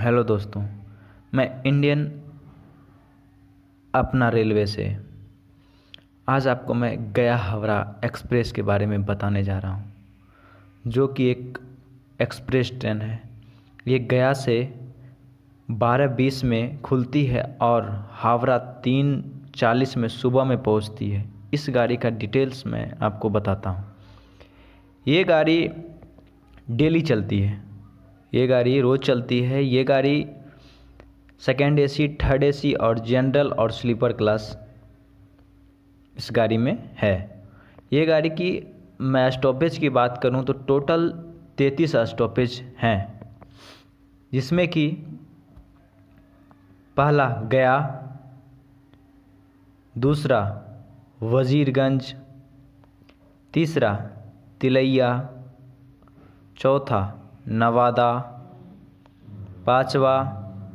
hello दोस्तों मैं Indian अपना रेलवे से आज आपको मैं गया हावड़ा एक्सप्रेस के बारे में बताने जा रहा हूँ जो कि एक एक्सप्रेस ट्रेन है ये गया से बारह बीस में खुलती है और हावड़ा तीन चालीस में सुबह में पहुँचती है इस गाड़ी का डिटेल्स मैं आपको बताता हूँ ये गाड़ी डेली चलती है ये गाड़ी रोज़ चलती है ये गाड़ी सेकेंड एसी थर्ड एसी और जनरल और स्लीपर क्लास इस गाड़ी में है ये गाड़ी की मैं स्टॉपेज की बात करूं तो टोटल तैतीस स्टॉपेज हैं जिसमें कि पहला गया दूसरा वजीरगंज तीसरा तिलैया चौथा नवादा पाँचवा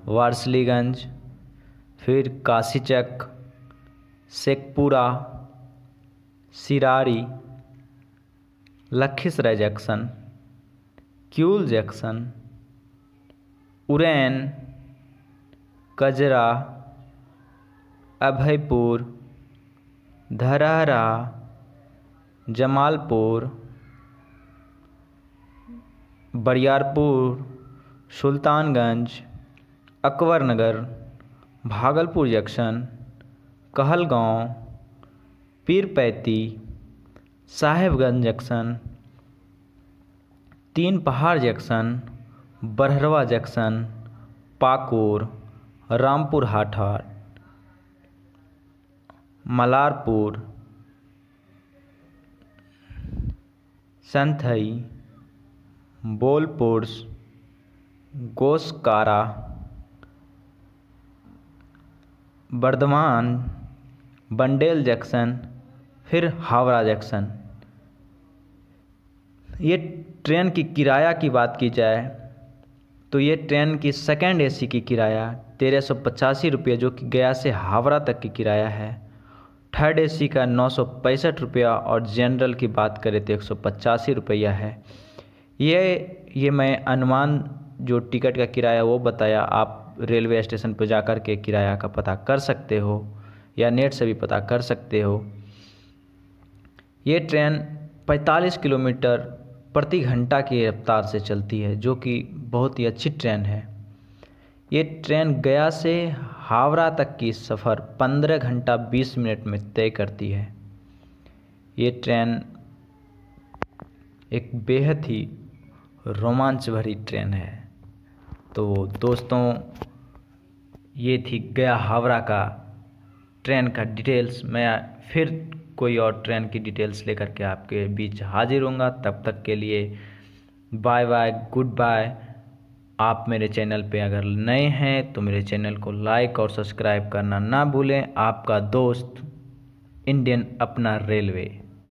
वारसलीगंज फिर Kashichak Sheikhpura Sirari Lakhisarai junction Kiul junction Urain Kajra Abhaipur Dharhara Jamalpur Bariarpur Sultanganj Akbarnagar Bhagalpur junction Kahalgaon Pirpainti Sahebganj junction Teen Pahar junction Barharwa junction Pakur Rampurhat Mallarpur Sainthia Bolpur Guskara Bardhaman Bandel junction फिर हावड़ा जंक्सन ये ट्रेन की किराया की बात की जाए तो ये ट्रेन की सेकेंड एसी की किराया तेरह सौ पचासी रुपये जो कि गया से हावड़ा तक की किराया है थर्ड एसी का नौ सौ पैंसठ रुपया और जनरल की बात करें तो एक सौ पचासी रुपया है ये ये मैं अनुमान जो टिकट का किराया वो बताया आप रेलवे स्टेशन पर जा कर के किराया का पता कर सकते हो या नेट से भी पता कर सकते हो ये ट्रेन 45 किलोमीटर प्रति घंटा की रफ्तार से चलती है जो कि बहुत ही अच्छी ट्रेन है ये ट्रेन गया से हावड़ा तक की सफ़र 15 घंटा 20 मिनट में तय करती है ये ट्रेन एक बेहद ही रोमांच भरी ट्रेन है तो दोस्तों ये थी गया हावड़ा का ट्रेन का डिटेल्स मैं फिर कोई और ट्रेन की डिटेल्स लेकर के आपके बीच हाजिर होंगे तब तक के लिए बाय बाय गुड बाय आप मेरे चैनल पे अगर नए हैं तो मेरे चैनल को लाइक और सब्सक्राइब करना ना भूलें आपका दोस्त इंडियन अपना रेलवे